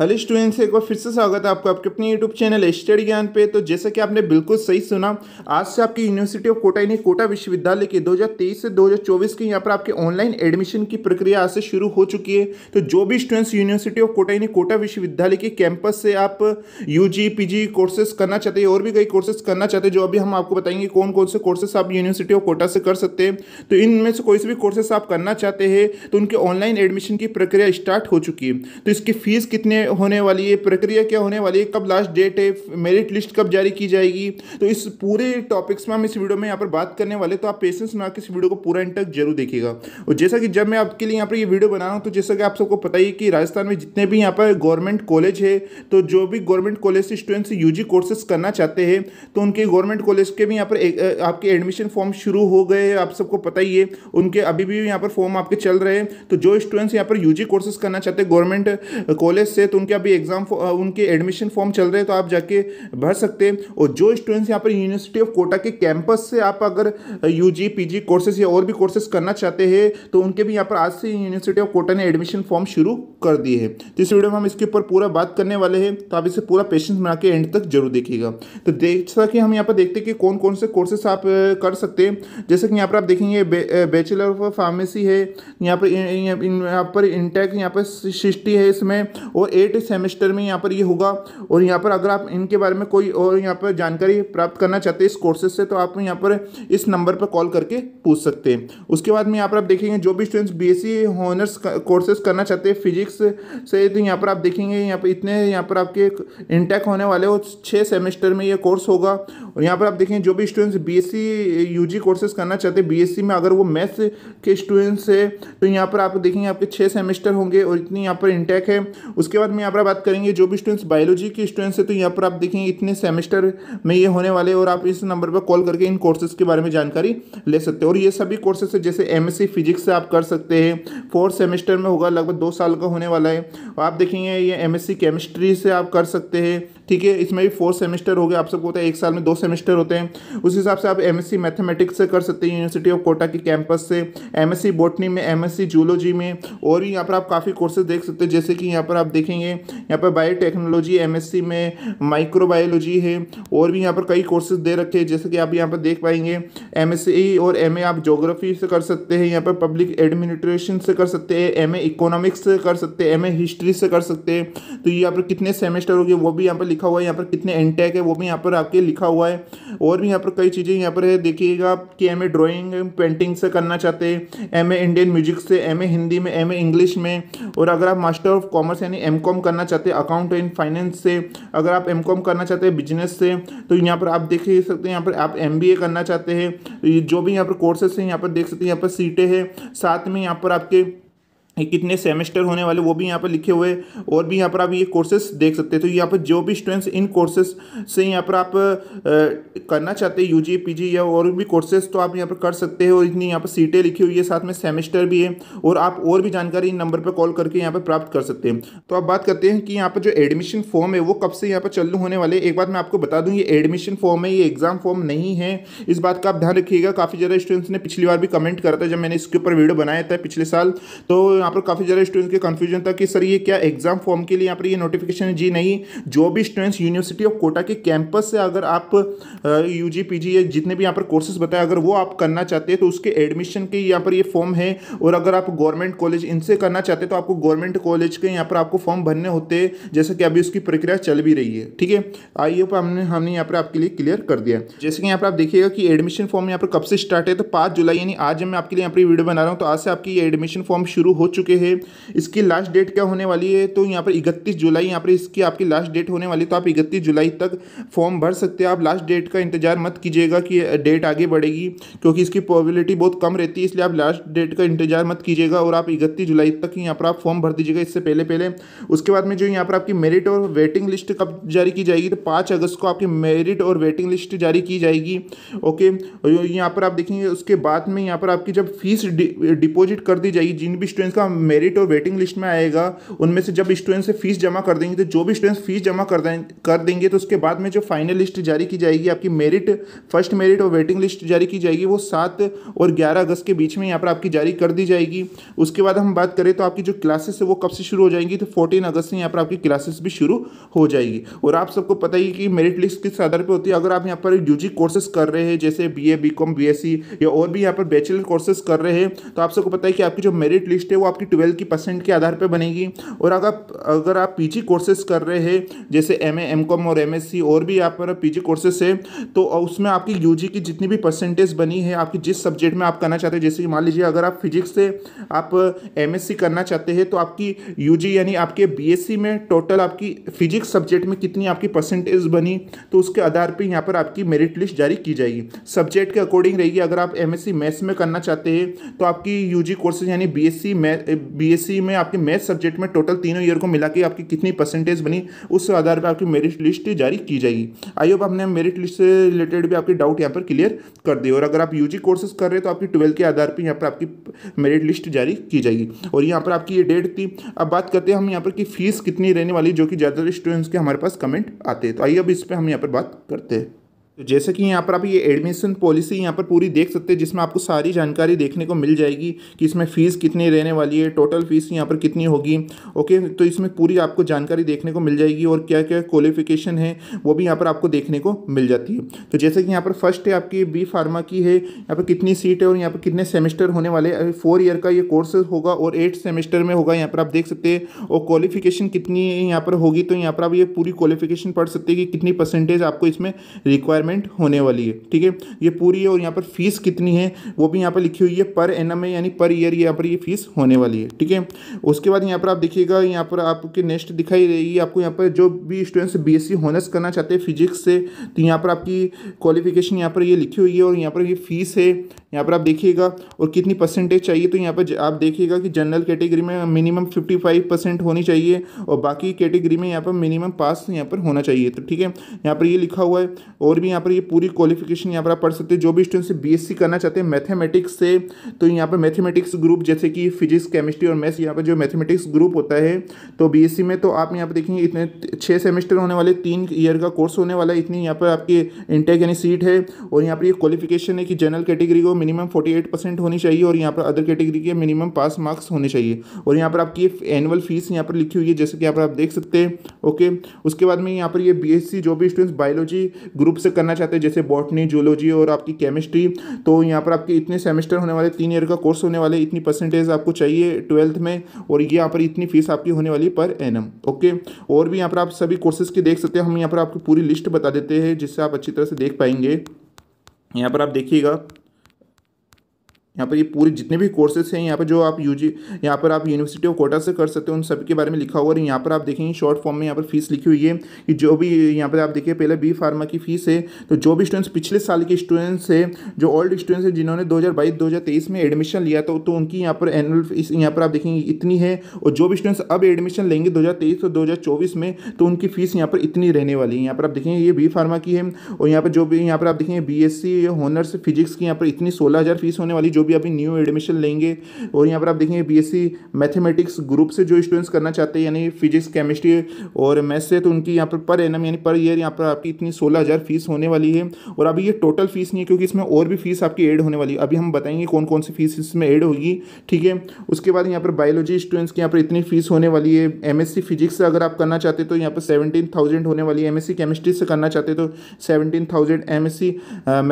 hello students एक बार फिर से स्वागत है आपका आपके अपने यूट्यूब चैनल स्टडी ज्ञान पे तो जैसा कि आपने बिल्कुल सही सुना आज से आपकी यूनिवर्सिटी ऑफ कोटा यानी कोटा विश्वविद्यालय के 2023 से 2024 के यहाँ पर आपके ऑनलाइन एडमिशन की प्रक्रिया आज से शुरू हो चुकी है तो जो भी स्टूडेंट्स यूनिवर्सिटी ऑफ कोटा यानी कोटा विश्वविद्यालय के कैंपस से आप यू जी कोर्सेस करना चाहते हैं और भी कई कोर्सेस करना चाहते हैं जो अभी हम आपको बताएंगे कौन कौन से कोर्सेस आप यूनिवर्सिटी ऑफ कोटा से कर सकते हैं तो इनमें से कोई से भी कोर्सेस आप करना चाहते हैं तो उनके ऑनलाइन एडमिशन की प्रक्रिया स्टार्ट हो चुकी है तो इसकी फीस कितने होने वाली है प्रक्रिया क्या होने वाली है कब लास्ट डेट है मेरिट लिस्ट कब जारी की जाएगी तो इस पूरे टॉपिक्स में हम इस वीडियो में यहाँ पर बात करने वाले तो आप पेशेंस ना किस वीडियो को पूरा इंटक जरूर देखिएगा और जैसा कि जब मैं आपके लिए यहाँ पर ये वीडियो बना रहा हूँ तो जैसा कि आप सबको पता ही कि राजस्थान में जितने भी यहाँ पर गवर्नमेंट कॉलेज है तो जो भी गवर्नमेंट कॉलेज से स्टूडेंट्स यू जी कोर्सेज करना चाहते हैं तो उनके गवर्नमेंट कॉलेज के भी यहाँ पर आपके एडमिशन फॉर्म शुरू हो गए आप सबको पता ही है उनके अभी भी यहाँ पर फॉर्म आपके चल रहे हैं तो जो स्टूडेंट्स यहाँ पर यू जी कोर्सेस करना चाहते हैं गवर्नमेंट कॉलेज से तो उनके अभी एग्जाम उनके एडमिशन फॉर्म चल रहे हैं तो आप जाके भर सकते हैं और जो स्टूडेंट्स यहाँ पर यूनिवर्सिटी ऑफ कोटा के कैंपस से आप अगर यू जी कोर्सेस या और भी कोर्सेस करना चाहते हैं तो उनके भी यहाँ पर आज से यूनिवर्सिटी ऑफ कोटा ने एडमिशन फॉर्म शुरू कर दिए है तो इस वीडियो में हम इसके ऊपर पूरा बात करने वाले हैं तो आप इसे पूरा पेशेंस बना के एंड तक जरूर देखिएगा तो जैसा कि हम यहाँ पर देखते हैं कि कौन कौन से कोर्सेस आप कर सकते हैं जैसे कि यहाँ पर आप देखेंगे बैचलर ऑफ फार्मेसी है यहाँ पर यहाँ पर इंटेक यहाँ पर सिक्सटी है इसमें और एट सेमेस्टर में यहाँ पर ये यह होगा और यहाँ पर अगर आप इनके बारे में कोई और यहाँ पर जानकारी प्राप्त करना चाहते हैं इस कोर्सेज से तो आप यहाँ पर इस नंबर पर कॉल करके पूछ सकते हैं उसके बाद में यहाँ पर आप देखेंगे जो भी students B S honours courses करना चाहते हैं फिजिक्स से तो यहाँ पर आप देखेंगे यहाँ पर इतने यहाँ पर आपके इंटेक होने वाले हो छः सेमेस्टर में ये कोर्स होगा और यहाँ पर आप देखेंगे जो भी students B S UG courses करना चाहते हैं बी में अगर वो मैथ्स के स्टूडेंट्स है तो यहाँ पर आप देखेंगे आपके छः सेमेस्टर होंगे और इतनी यहाँ पर इंटेक है उसके बाद बाद में यहाँ पर बात करेंगे जो भी स्टूडेंट्स बायोलॉजी के स्टूडेंट्स हैं तो यहाँ पर आप देखेंगे इतने सेमेस्टर में ये होने वाले और आप इस नंबर पर कॉल करके इन कोर्सेज के बारे में जानकारी ले सकते हैं और ये सभी कोर्सेज है जैसे एम फिजिक्स से आप कर सकते हैं फोर्थ सेमेस्टर में होगा लगभग दो साल का होने वाला है आप देखेंगे ये एम केमिस्ट्री से आप कर सकते हैं ठीक है इसमें भी फोर सेमेस्टर हो गया आप सबको पता है एक साल में दो सेमेस्टर होते हैं उस हिसाब से आप एम एस मैथमेटिक्स से कर सकते हैं यूनिवर्सिटी ऑफ कोटा के कैंपस से एम एस बोटनी में एम एस जूलॉजी में और यहाँ पर आप काफ़ी कोर्सेज देख सकते हैं जैसे कि यहाँ पर आप देखेंगे यहाँ पर बायोटेक्नोलॉजी एम में माइक्रोबायोलॉजी है और भी यहाँ पर कई कोर्सेज दे रखे हैं जैसे कि आप यहाँ पर देख पाएंगे एम और एम आप जोग्राफी से कर सकते हैं यहाँ पर पब्लिक एडमिनिस्ट्रेशन से कर सकते हैं एम इकोनॉमिक्स से कर सकते हैं एम हिस्ट्री से कर सकते हैं तो ये यहाँ पर कितने सेमेस्टर हो गए वो भी यहाँ पर लिखा हुआ है यहाँ पर कितने एनटेक है वो भी यहाँ पर आपके लिखा हुआ है और भी यहाँ पर कई चीज़ें यहाँ पर है देखिएगा कि एम ए ड्रॉइंग पेंटिंग से करना चाहते हैं एम ए इंडियन म्यूजिक से एम ए हिंदी में एम ए इंग्लिश में और अगर आप मास्टर ऑफ कॉमर्स यानी एम कॉम करना चाहते हैं अकाउंट एंड फाइनेंस से अगर आप एम कॉम करना चाहते हैं बिजनेस से तो यहाँ पर आप देख ही सकते हैं यहाँ पर आप एम बी ए करना चाहते हैं जो भी यहाँ पर कोर्सेस हैं यहाँ पर देख सकते हैं यहाँ पर सीटें हैं साथ में यहाँ पर आपके कितने सेमेस्टर होने वाले वो भी यहाँ पर लिखे हुए और भी यहाँ पर आप ये कोर्सेस देख सकते हैं तो यहाँ पर जो भी स्टूडेंट्स इन कोर्सेस से यहाँ पर आप करना चाहते हैं यूजी पीजी या और भी कोर्सेज तो आप यहाँ पर कर सकते हैं और इतनी यहाँ पर सीटें लिखी हुई है साथ में सेमेस्टर भी है और आप और भी जानकारी इन नंबर पर कॉल करके यहाँ पर प्राप्त कर सकते हैं तो आप बात करते हैं कि यहाँ पर जो एडमिशन फॉर्म है वो कब से यहाँ पर चालू होने वाले एक बात मैं आपको बता दूँ ये एडमिशन फॉर्म है ये एग्ज़ाम फॉर्म नहीं है इस बात का आप ध्यान रखिएगा काफ़ी ज़्यादा स्टूडेंट्स ने पिछली बार भी कमेंट करा था जब मैंने इसके ऊपर वीडियो बनाया था पिछले साल तो यहाँ पर काफ़ी ज़्यादा स्टूडेंट्स के कन्फ्यूजन था कि सर ये क्या एग्जाम फॉर्म के लिए यहाँ पर ये नोटिफिकेशन है जी नहीं जो भी स्टूडेंट्स यूनिवर्सिटी ऑफ कोटा के कैंपस से अगर आप यू जी पी जी जितने भी यहाँ पर कोर्सेज बताए अगर वो आप करना चाहते हैं तो उसके एडमिशन के यहाँ पर ये फॉर्म है और अगर आप गवर्नमेंट कॉलेज इनसे करना चाहते हैं तो आपको गवर्नमेंट कॉलेज के यहाँ पर आपको फॉर्म भरने होते हैं जैसे कि अभी उसकी प्रक्रिया चल भी रही है ठीक है आइए पर हमने हमने यहाँ पर आपके लिए क्लियर कर दिया जैसे कि यहाँ पर आप देखिएगा कि एडमिशन फॉर्म यहाँ पर कब से स्टार्ट है तो पाँच जुलाई यानी आज मैं आपके लिए यहाँ पर वीडियो बना रहा हूँ तो आज से आपकी ये एडमिशन फॉर्म शुरू हो चुकी चुके हैं इसकी लास्ट डेट क्या होने वाली है तो यहाँ पर इकतीस जुलाई यहाँ पर इसकी आपकी लास्ट डेट होने वाली तो आप इकतीस जुलाई तक फॉर्म भर सकते हैं आप लास्ट डेट का इंतजार मत कीजिएगा कि डेट आगे बढ़ेगी क्योंकि इसकी प्रॉबिलिटी बहुत कम रहती है इसलिए आप लास्ट डेट का इंतजार मत कीजिएगा और आप इकतीस जुलाई तक यहाँ पर आप फॉर्म भर दीजिएगा इससे पहले पहले उसके बाद में जो यहाँ पर आपकी मेरिट और वेटिंग लिस्ट कब जारी की जाएगी तो पाँच अगस्त को आपकी मेरिट और वेटिंग लिस्ट जारी की जाएगी ओके यहाँ पर आप देखेंगे उसके बाद में यहाँ पर आपकी जब फीस डिपॉजिट कर दी जाएगी जिन भी स्टूडेंट्स जिसका मेरिट और वेटिंग लिस्ट में आएगा उनमें से जब स्टूडेंट से फीस जमा कर देंगे तो जो भी स्टूडेंट्स फीस जमा कर दें कर देंगे तो उसके बाद में जो फाइनल लिस्ट जारी की जाएगी आपकी मेरिट फर्स्ट मेरिट और वेटिंग लिस्ट जारी की जाएगी वो सात और ग्यारह अगस्त के बीच में यहाँ पर आपकी जारी कर दी जाएगी उसके बाद हम बात करें तो आपकी जो क्लासेस है वो कब से शुरू हो जाएंगी तो फोर्टीन अगस्त से यहाँ पर आपकी क्लासेस भी शुरू हो जाएगी और आप सबको पता ही कि मेरिट लिस्ट किस आधार पर होती है अगर आप यहाँ पर यू कोर्सेस कर रहे हैं जैसे बी ए e, या और भी यहाँ पर बैचलर कोर्सेस कर रहे हैं तो आप सबको पता है कि आपकी जो मेरिट लिस्ट है वो आपकी ट्वेल्व की परसेंट के आधार पर बनेगी और अगर अगर आप पीजी कोर्सेज कर रहे हैं जैसे एम ए एम कॉम और एम एस सी और भी यहाँ पर पीजी कोर्सेज है तो उसमें आपकी यू जी की जितनी भी परसेंटेज बनी है आपकी जिस सब्जेक्ट में आप करना चाहते हैं जैसे कि मान लीजिए अगर आप फिजिक्स से आप एम एस सी करना चाहते हैं तो आपकी यू जी यानी आपके बी एस सी में टोटल आपकी फिजिक्स सब्जेक्ट में कितनी आपकी परसेंटेज बनी तो उसके आधार पर यहाँ पर आपकी मेरिट लिस्ट जारी की जाएगी सब्जेक्ट के अकॉर्डिंग रहेगी अगर आप एम एस सी मैथ्स में करना चाहते हैं तो आपकी यू जी कोर्सेज यानी B S C BSc e में आपके मैथ सब्जेक्ट में टोटल तीनों ईयर को मिला के आपकी कितनी परसेंटेज बनी उस आधार पर आपकी मेरिट लिस्ट जारी की जाएगी आई होप आपने मेरिट लिस्ट से रिलेटेड भी आपके डाउट यहाँ पर क्लियर कर दिए और अगर आप यू जी कोर्सेज कर रहे हैं तो आपकी ट्वेल्थ के आधार पर यहाँ पर आपकी मेरिट लिस्ट जारी की जाएगी और यहाँ पर आपकी ये डेट थी अब बात करते हैं हम यहाँ पर कि फीस कितनी रहने वाली जो कि ज़्यादातर स्टूडेंट्स के हमारे पास कमेंट आते हैं तो आइए अब इस पर हम यहाँ पर बात करते हैं तो जैसे कि यहाँ पर आप ये एडमिशन पॉलिसी यहाँ पर पूरी देख सकते हैं जिसमें आपको सारी जानकारी देखने को मिल जाएगी कि इसमें फ़ीस कितनी रहने वाली है टोटल फ़ीस यहाँ पर कितनी होगी ओके तो इसमें पूरी आपको जानकारी देखने को मिल जाएगी और क्या क्या क्वालिफिकेशन है वो भी यहाँ पर आपको देखने को मिल जाती है तो जैसे कि यहाँ पर फर्स्ट है आपकी बी फार्मा की है यहाँ पर कितनी सीट है और यहाँ पर कितने सेमेस्टर होने वाले फोर ईयर का ये कोर्स होगा और एट सेमेस्टर में होगा यहाँ पर आप देख सकते हैं और क्वालिफिकेशन कितनी यहाँ पर होगी तो यहाँ पर आप ये पूरी क्वालिफिकेशन पढ़ सकते हैं कि कितनी परसेंटेज आपको इसमें रिक्वायरमेंट पेमेंट होने वाली है ठीक है ये पूरी है और यहाँ पर फीस कितनी है वो भी यहाँ पर लिखी हुई है पर एन एम यानी पर ईयर यहाँ पर ये फीस होने वाली है ठीक है उसके बाद यहाँ पर आप देखिएगा यहाँ पर आपके नेक्स्ट दिखाई रहेगी आपको यहाँ पर जो भी स्टूडेंट्स बी एस होनर्स करना चाहते हैं फिजिक्स से तो यहाँ पर आपकी क्वालिफिकेशन यहाँ पर ये लिखी हुई है और यहाँ पर ये फीस है यहाँ पर आप देखिएगा और कितनी परसेंटेज चाहिए तो यहाँ पर आप देखिएगा कि जनरल कैटेगरी में मिनिमम फिफ्टी फाइव परसेंट होनी चाहिए और बाकी कैटेगरी में यहाँ पर मिनिमम पास यहाँ पर होना चाहिए तो ठीक है यहाँ पर ये लिखा हुआ है और भी यहाँ पर ये पूरी क्वालिफिकेशन यहाँ पर आप पढ़ सकते हैं जो भी स्टूडेंट से बीएससी करना चाहते हैं मैथमेटिक्स से तो यहाँ पर मैथमेटिक्स ग्रुप जैसे कि फिजिक्स केमिस्ट्री और मैथ्स यहाँ पर जो मैथमेटिक्स ग्रुप होता है तो बी में तो आप यहाँ पर देखेंगे इतने छः सेमेस्टर होने वाले तीन ईयर का कोर्स होने वाला है इतनी यहाँ पर आपकी इंटेक यानी सीट है और यहाँ पर ये क्वालिफिकेशन है कि जनरल कैटेगरी को मिनिमम फोर्टी होनी चाहिए और यहाँ पर अदर कैटेगरी के मिनिमम पास मार्क्स होने चाहिए और यहाँ पर आपकी एनुअल फीस यहाँ पर लिखी हुई है जैसे कि यहाँ पर आप देख सकते हैं ओके उसके बाद में यहाँ पर ये बी जो भी स्टूडेंट्स बायोलॉजी ग्रुप से करना करना चाहते हैं जैसे बॉटनी जूलॉजी और आपकी केमिस्ट्री तो यहाँ पर आपके इतने सेमेस्टर होने वाले तीन ईयर का कोर्स होने वाले इतनी परसेंटेज आपको चाहिए ट्वेल्थ में और यहाँ पर इतनी फीस आपकी होने वाली पर एन ओके और भी यहाँ पर आप सभी कोर्सेज के देख सकते हैं हम यहाँ पर आपको पूरी लिस्ट बता देते हैं जिससे आप अच्छी तरह से देख पाएंगे यहाँ पर आप देखिएगा यहाँ पर ये पूरी जितने भी कोर्सेज हैं यहाँ पर जो आप यू जी यहाँ पर आप यूनिवर्सिटी ऑफ कोटा से कर सकते हो उन सब के बारे में लिखा हुआ है यहाँ पर आप देखेंगे शॉर्ट फॉर्म में यहाँ पर फीस लिखी हुई है कि जो भी यहाँ पर आप देखिए पहले बी फार्मा की फीस है तो जो भी स्टूडेंट्स पिछले साल के स्टूडेंट्स है जो ओल्ड स्टूडेंट्स हैं जिन्होंने दो हज़ार में एडमिशन लिया था तो उनकी यहाँ पर एनुअल फीस यहाँ पर आप देखेंगे इतनी है और जो भी स्टूडेंट्स अब एडमिशन लेंगे दो और दो में तो उनकी फीस यहाँ पर इतनी रहने वाली है यहाँ पर आप देखेंगे ये बी फार्मा की है और यहाँ पर जो भी यहाँ पर आप देखेंगे B S C honours physics की यहाँ पर इतनी सोलह फीस होने वाली जो भी अभी न्यू एडमिशन लेंगे और यहाँ पर आप देखेंगे बीएससी मैथमेटिक्स ग्रुप से जो स्टूडेंट्स करना चाहते हैं यानी फिजिक्स केमिस्ट्री और मैथ से तो उनकी यहाँ पर पर एनम यानी पर ईयर यहाँ पर आपकी इतनी सोलह हज़ार फीस होने वाली है और अभी ये टोटल फीस नहीं है क्योंकि इसमें और भी फीस आपकी एड होने वाली है अभी हम बताएंगे कौन कौन सी फीस इसमें एड होगी ठीक है उसके बाद यहाँ पर बायोलॉजी स्टूडेंट्स की यहाँ पर इतनी फीस होने वाली है एम फिजिक्स से अगर आप करना चाहते तो यहाँ पर सेवनटीन थाउजेंड होने वाली है एम केमिस्ट्री से करना चाहते तो सेवनटीन थाउजेंड एम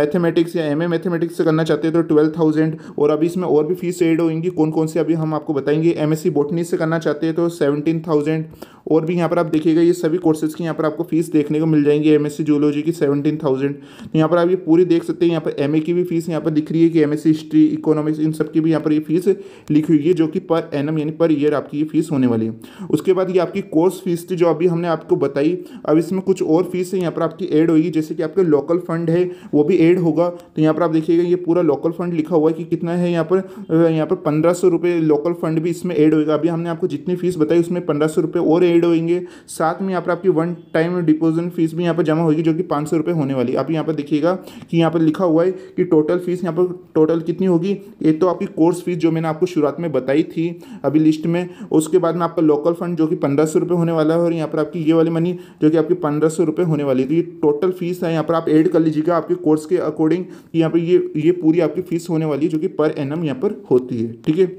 मैथमेटिक्स या एम मैथमेटिक्स से करना चाहते तो ट्वेल्व थाउजेंड और अभी इसमें और भी फीस एड होंगी कौन कौन सी अभी हम आपको बताएंगे एम एस से करना चाहते हैं तो सेवनटीन थाउजेंड और भी यहाँ पर आप देखिएगा ये सभी कोर्सेज की यहाँ पर आपको फीस देखने को मिल जाएंगी एम एस जूलॉजी की सेवनटीन थाउजेंड तो यहाँ पर आप ये पूरी देख सकते हैं यहाँ पर एम की भी फीस यहाँ पर दिख रही है कि एम हिस्ट्री इकोनॉमिक्स इन सब की भी यहाँ पर ये फीस लिखी हुई है जो कि पर एनम यानी पर ईयर आपकी ये फीस होने वाली है उसके बाद ये आपकी कोर्स फीस थी जो अभी हमने आपको बताई अब इसमें कुछ और फीस है यहाँ पर आपकी एड होगी जैसे कि आपके लोकल फंड है वो भी एड होगा तो यहाँ पर आप देखिएगा ये पूरा लोकल फंड लिखा हुआ है कि कितना है यहाँ पर यहाँ पर पंद्रह सौ रुपये लोकल फंड भी इसमें ऐड होएगा अभी हमने आपको जितनी फीस बताई उसमें पंद्रह सौ रुपये और ऐड होएंगे साथ में यहाँ पर आपकी वन टाइम डिपोजिट फीस भी यहाँ पर जमा होगी जो कि पाँच सौ रुपये होने वाली आप यहाँ पर देखिएगा कि यहाँ पर लिखा हुआ है कि टोटल फीस यहाँ पर टोटल कितनी होगी एक तो आपकी कोर्स फीस जो मैंने आपको शुरुआत में बताई थी अभी लिस्ट में उसके बाद में आपका लोकल फंड जो कि पंद्रह सौ रुपये होने वाला है और यहाँ पर आपकी ये वाली मनी जो कि आपकी पंद्रह सौ रुपये होने वाली है तो ये टोटल फीस है यहाँ पर आप ऐड कर लीजिएगा आपके कोर्स के अकॉर्डिंग यहाँ पर ये ये पूरी आपकी फीस होने वाली है जो जो कि पर एन यहाँ पर होती है ठीक है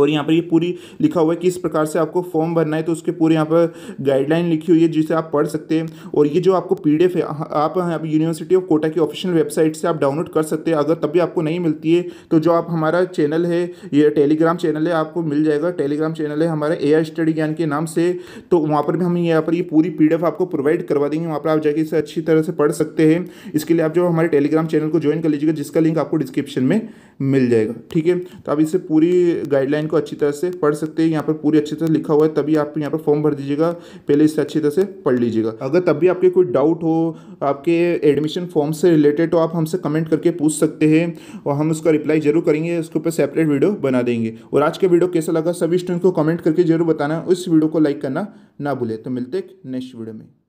और यहाँ पर ये पूरी लिखा हुआ है कि इस प्रकार से आपको फॉर्म भरना है तो उसके पूरे यहाँ पर गाइडलाइन लिखी हुई है जिसे आप पढ़ सकते हैं और ये जो आपको पीडीएफ है आप यहाँ पर यूनिवर्सिटी ऑफ कोटा की ऑफिशियल वेबसाइट से आप डाउनलोड कर सकते हैं अगर तब भी आपको नहीं मिलती है तो जो आप हमारा चैनल है ये टेलीग्राम चैनल है आपको मिल जाएगा टेलीग्राम चैनल है हमारा ए स्टडी ज्ञान के नाम से तो वहाँ पर भी हम यहाँ पर ये पूरी पी आपको प्रोवाइड करवा देंगे वहाँ पर आप जाके इसे अच्छी तरह से पढ़ सकते हैं इसके लिए आप जो हमारे टेलीग्राम चैनल को ज्वाइन कर लीजिएगा जिसका लिंक आपको डिस्क्रिप्शन में मिल जाएगा ठीक है तो आप इसे पूरी गाइडलाइन को अच्छी तरह से पढ़ सकते हैं यहाँ पर पूरी अच्छी तरह लिखा हुआ है तभी आप यहाँ पर फॉर्म भर दीजिएगा पहले इसे अच्छी तरह से पढ़ लीजिएगा अगर तब भी आपके कोई डाउट हो आपके एडमिशन फॉर्म से रिलेटेड तो आप हमसे कमेंट करके पूछ सकते हैं और हम उसका रिप्लाई जरूर करेंगे उसके ऊपर सेपरेट वीडियो बना देंगे और आज का वीडियो कैसा लगा सभी स्टूडेंट को कमेंट करके जरूर बताना उस वीडियो को लाइक करना ना भूले तो मिलते नेक्स्ट वीडियो में